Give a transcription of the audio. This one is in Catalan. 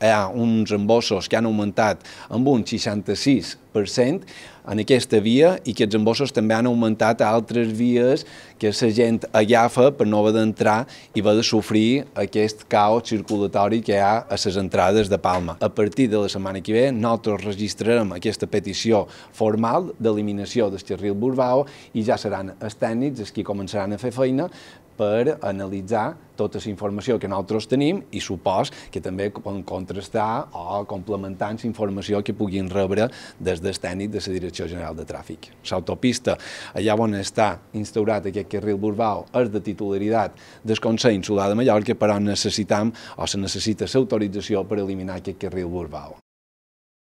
hi eh, ha uns embossos que han augmentat amb un 66% en aquesta via i aquests embossos també han augmentat a altres vies que la gent agafa per no haver d'entrar i va de sofrir aquest caos circulatori que hi ha a les entrades de Palma. A partir de la setmana que ve nosaltres registrarem aquesta petició formal d'eliminació del carril Burbao i ja seran els tècnics els que començaran a fer feina per analitzar tota la informació que nosaltres tenim i supos que també poden contrastar o complementar informació que puguin rebre des del tècnic de la direcció Direcció General de Tràfic. L'autopista, allà on està instaurat aquest carril Burbau, és de titularitat del Consell Insular de Mallorca, però necessitam o se necessita l'autorització per eliminar aquest carril Burbau.